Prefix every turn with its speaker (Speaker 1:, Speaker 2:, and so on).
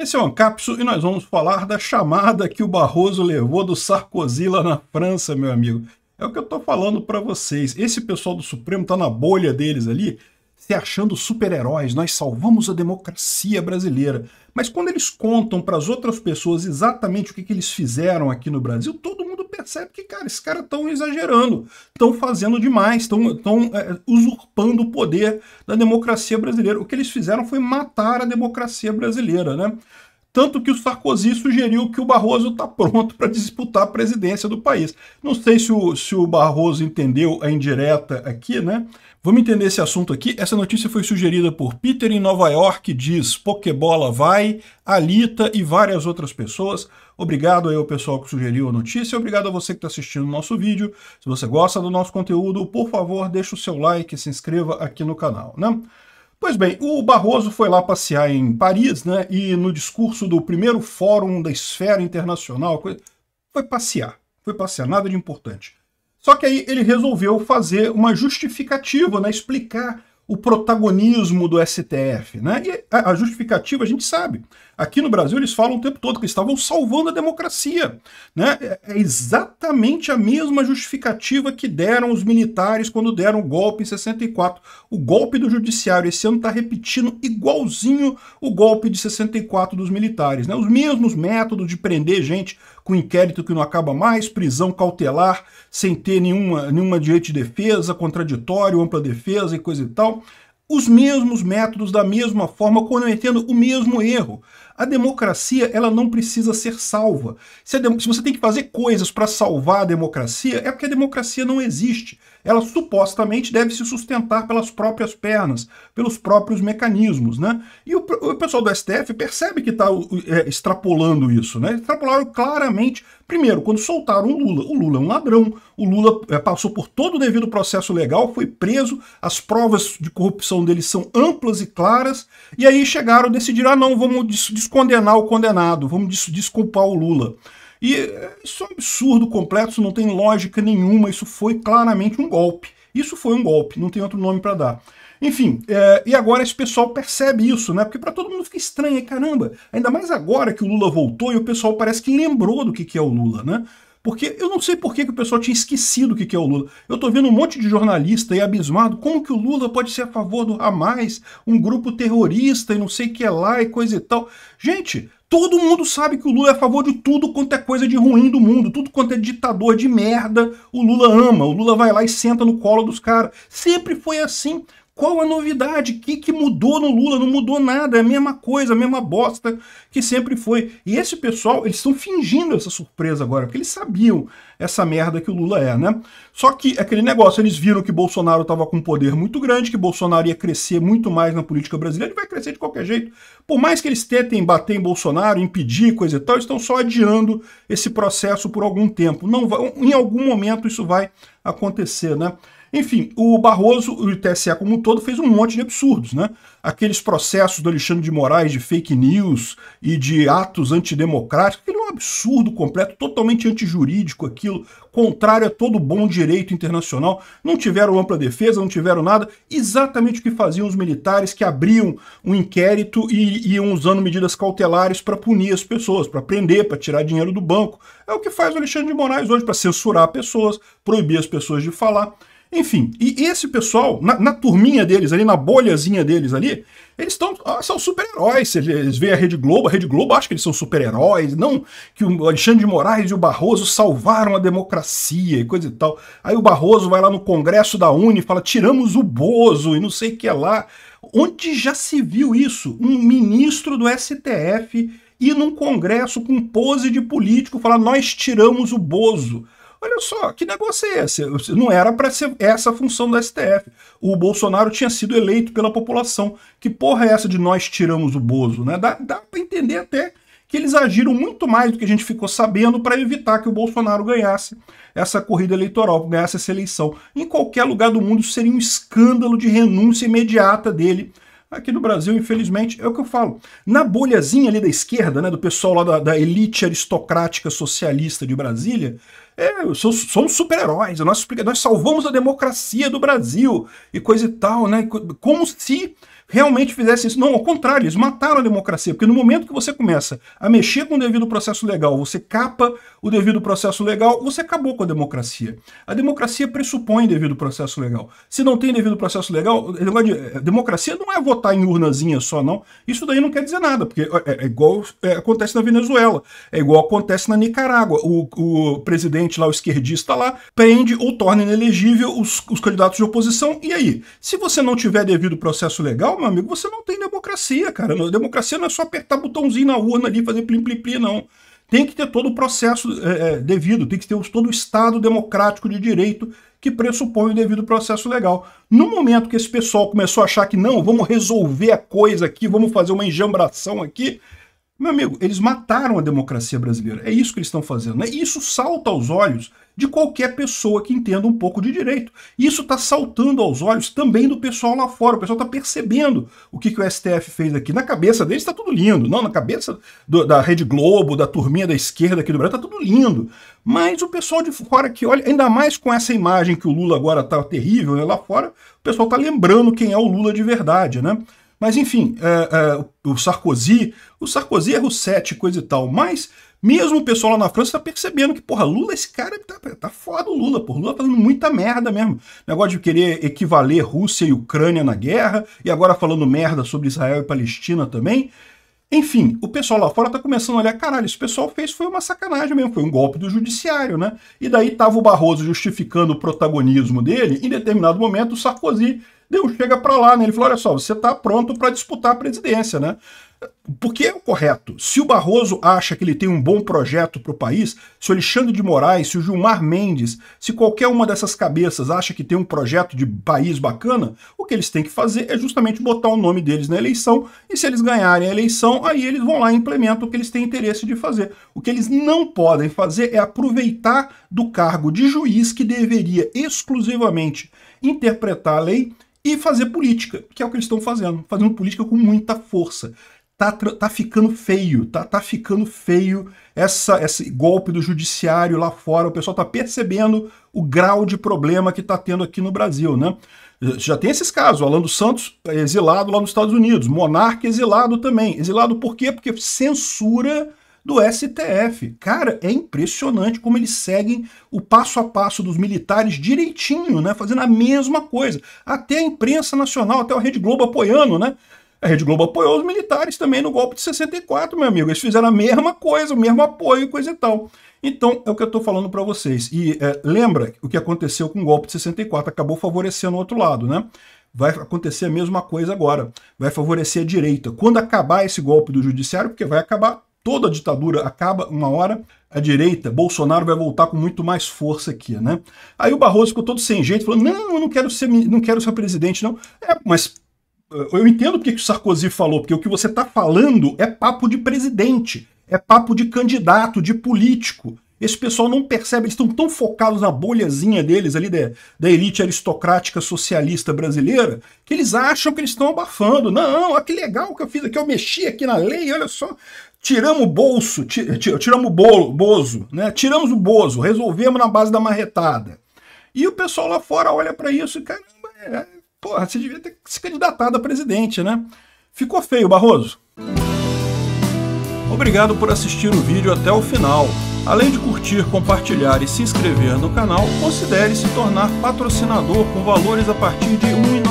Speaker 1: Esse é o Ancapso e nós vamos falar da chamada que o Barroso levou do Sarkozy lá na França, meu amigo. É o que eu tô falando para vocês. Esse pessoal do Supremo tá na bolha deles ali, se achando super-heróis. Nós salvamos a democracia brasileira. Mas quando eles contam para as outras pessoas exatamente o que, que eles fizeram aqui no Brasil, todo mundo percebe que, cara, esses caras estão exagerando, estão fazendo demais, estão é, usurpando o poder da democracia brasileira. O que eles fizeram foi matar a democracia brasileira, né? Tanto que o Sarkozy sugeriu que o Barroso está pronto para disputar a presidência do país. Não sei se o, se o Barroso entendeu a indireta aqui, né? Vamos entender esse assunto aqui. Essa notícia foi sugerida por Peter em Nova York, diz Pokébola vai, Alita e várias outras pessoas. Obrigado aí ao pessoal que sugeriu a notícia, obrigado a você que está assistindo o nosso vídeo. Se você gosta do nosso conteúdo, por favor, deixe o seu like e se inscreva aqui no canal, né? Pois bem, o Barroso foi lá passear em Paris, né? E no discurso do primeiro fórum da esfera internacional, foi passear, foi passear, nada de importante. Só que aí ele resolveu fazer uma justificativa, né? Explicar o protagonismo do STF. Né? E a, justificativa a gente sabe. Aqui no Brasil eles falam o tempo todo que estavam salvando a democracia. Né? É, é exatamente a mesma justificativa que deram os militares quando deram o golpe em 64. O golpe do judiciário esse ano está repetindo igualzinho o golpe de 64 dos militares. Né? Os mesmos métodos de prender gente com inquérito que não acaba mais, prisão cautelar sem ter nenhuma, nenhuma direito de defesa, contraditório, ampla defesa e coisa e tal os mesmos métodos da mesma forma, cometendo o mesmo erro. A democracia ela não precisa ser salva. Se, se você tem que fazer coisas para salvar a democracia, é porque a democracia não existe ela supostamente deve se sustentar pelas próprias pernas, pelos próprios mecanismos, né? E o, o pessoal do STF percebe que está é, extrapolando isso, né? Extrapolaram claramente, primeiro, quando soltaram o Lula. O Lula é um ladrão, o Lula é, passou por todo o devido processo legal, foi preso, as provas de corrupção dele são amplas e claras, e aí chegaram, decidiram, ah não, vamos descondenar o condenado, vamos desculpar o Lula. E isso é um absurdo completo, isso não tem lógica nenhuma, isso foi claramente um golpe. Isso foi um golpe, não tem outro nome para dar. Enfim, é, e agora esse pessoal percebe isso, né? Porque para todo mundo fica estranho, caramba. Ainda mais agora que o Lula voltou e o pessoal parece que lembrou do que, que é o Lula, né? Porque eu não sei por que, que o pessoal tinha esquecido o que, que é o Lula. Eu estou vendo um monte de jornalista aí abismado. Como que o Lula pode ser a favor do Hamas, um grupo terrorista e não sei o que é lá e coisa e tal? Gente, todo mundo sabe que o Lula é a favor de tudo quanto é coisa de ruim do mundo, tudo quanto é ditador de merda. O Lula ama, o Lula vai lá e senta no colo dos caras. Sempre foi assim. Qual a novidade? O que, que mudou no Lula? Não mudou nada, é a mesma coisa, a mesma bosta que sempre foi. E esse pessoal, eles estão fingindo essa surpresa agora, porque eles sabiam essa merda que o Lula é, né? Só que aquele negócio, eles viram que Bolsonaro estava com um poder muito grande, que Bolsonaro ia crescer muito mais na política brasileira, ele vai crescer de qualquer jeito. Por mais que eles tentem bater em Bolsonaro, impedir coisa e tal, eles estão só adiando esse processo por algum tempo. Não vai, em algum momento isso vai acontecer, né? Enfim, o Barroso e o TSE como um todo fez um monte de absurdos, né? Aqueles processos do Alexandre de Moraes de fake news e de atos antidemocráticos, aquele é um absurdo completo, totalmente antijurídico aquilo, contrário a todo bom direito internacional. Não tiveram ampla defesa, não tiveram nada, exatamente o que faziam os militares que abriam um inquérito e iam usando medidas cautelares para punir as pessoas, para prender, para tirar dinheiro do banco. É o que faz o Alexandre de Moraes hoje para censurar pessoas, proibir as pessoas de falar. Enfim, e esse pessoal, na, na, turminha deles ali, na bolhazinha deles ali, eles estão ah, são super-heróis. Eles veem a Rede Globo, a Rede Globo acha que eles são super-heróis, não que o Alexandre de Moraes e o Barroso salvaram a democracia e coisa e tal. Aí o Barroso vai lá no Congresso da Uni e fala: tiramos o Bozo e não sei o que lá. Onde já se viu isso? Um ministro do STF ir num congresso com pose de político falar: nós tiramos o Bozo. Olha só, que negócio é esse? Não era para ser essa a função do STF. O Bolsonaro tinha sido eleito pela população. Que porra é essa de nós tiramos o Bozo? Né? Dá, dá para entender até que eles agiram muito mais do que a gente ficou sabendo para evitar que o Bolsonaro ganhasse essa corrida eleitoral, ganhasse essa eleição. Em qualquer lugar do mundo seria um escândalo de renúncia imediata dele. Aqui no Brasil, infelizmente, é o que eu falo. Na bolhazinha ali da esquerda, né, do pessoal lá da, da elite aristocrática socialista de Brasília, é, somos super-heróis, nós, nós salvamos a democracia do Brasil e coisa e tal, né? Como se realmente fizessem isso. Não, ao contrário, eles mataram a democracia, porque no momento que você começa a mexer com o devido processo legal, você capa o devido processo legal, você acabou com a democracia. A democracia pressupõe devido processo legal. Se não tem devido processo legal, de, eh, democracia não é votar em urnazinha só, não. Isso daí não quer dizer nada, porque é, é igual é, acontece na Venezuela, é igual acontece na Nicarágua. O, o presidente presidente lá, o esquerdista lá, prende ou torna inelegível os, os candidatos de oposição. E aí? Se você não tiver devido processo legal, meu amigo, você não tem democracia, cara. Democracia não é só apertar botãozinho na urna ali, fazer plim plim plim, não tem que ter todo o processo é, é devido, tem que ter todo o Estado democrático de direito que pressupõe o devido processo legal. No momento que esse pessoal começou a achar que não, vamos resolver a coisa aqui, vamos fazer uma enjambração aqui, meu amigo, eles mataram a democracia brasileira. É isso que eles estão fazendo. Né? Isso salta aos olhos de qualquer pessoa que entenda um pouco de direito. Isso está saltando aos olhos também do pessoal lá fora. O pessoal está percebendo o que, que o STF fez aqui. Na cabeça deles está tudo lindo. Não, na cabeça do, da Rede Globo, da turminha da esquerda aqui do Brasil, está tudo lindo. Mas o pessoal de fora que olha, ainda mais com essa imagem que o Lula agora está terrível né? lá fora, o pessoal está lembrando quem é o Lula de verdade, né? Mas enfim, é, é, o Sarkozy, o Sarkozy erra o 7, coisa e tal, mas mesmo o pessoal lá na França tá percebendo que, porra, Lula, esse cara tá, tá do Lula, porra. Lula tá falando muita merda mesmo. Negócio de querer equivaler Rússia e Ucrânia na guerra, e agora falando merda sobre Israel e Palestina também. Enfim, o pessoal lá fora tá começando a olhar, caralho, esse pessoal fez foi uma sacanagem mesmo, foi um golpe do judiciário, né? E daí tava o Barroso justificando o protagonismo dele, em determinado momento o Sarkozy Deus chega para lá, né? Ele falou: olha só, você está pronto para disputar a presidência, né? Porque é o correto. Se o Barroso acha que ele tem um bom projeto para o país, se o Alexandre de Moraes, se o Gilmar Mendes, se qualquer uma dessas cabeças acha que tem um projeto de país bacana, o que eles têm que fazer é justamente botar o nome deles na eleição. E se eles ganharem a eleição, aí eles vão lá e implementam o que eles têm interesse de fazer. O que eles não podem fazer é aproveitar do cargo de juiz que deveria exclusivamente interpretar a lei e fazer política, que é o que eles estão fazendo, fazendo política com muita força. Tá, tá ficando feio, tá, tá ficando feio essa, esse golpe do judiciário lá fora. O pessoal tá percebendo o grau de problema que tá tendo aqui no Brasil, né? Já tem esses casos, Alan dos Santos é exilado lá nos Estados Unidos, Monarca é exilado também. Exilado por quê? Porque censura do STF. Cara, é impressionante como eles seguem o passo a passo dos militares direitinho, né? Fazendo a mesma coisa. Até a imprensa nacional, até a Rede Globo apoiando, né? A Rede Globo apoiou os militares também no golpe de 64, meu amigo. Eles fizeram a mesma coisa, o mesmo apoio e coisa e tal. Então, é o que eu estou falando para vocês. E é, lembra o que aconteceu com o golpe de 64, acabou favorecendo o outro lado, né? Vai acontecer a mesma coisa agora. Vai favorecer a direita. Quando acabar esse golpe do judiciário, porque vai acabar toda a ditadura acaba uma hora, a direita, Bolsonaro vai voltar com muito mais força aqui, né? Aí o Barroso ficou todo sem jeito, falou: "Não, eu não quero ser, não quero ser presidente não". É, mas eh, eu entendo o que o Sarkozy falou, porque o que você está falando é papo de presidente, é papo de candidato, de político. Esse pessoal não percebe, eles estão tão focados na bolhazinha deles ali, da, da, elite aristocrática socialista brasileira, que eles acham que eles estão abafando. Não, olha ah, que legal que eu fiz aqui, eu mexi aqui na lei, olha só tiramos o bolso, tiramos o bolo, bozo, né? Tiramos o bozo, resolvemos na base da marretada. E o pessoal lá fora olha para isso e, caramba, é, porra, você devia ter se candidatado a presidente, né? Ficou feio, Barroso. Obrigado por assistir o vídeo até o final. Além de curtir, compartilhar e se inscrever no canal, considere se tornar patrocinador com valores a partir de R$ 1,99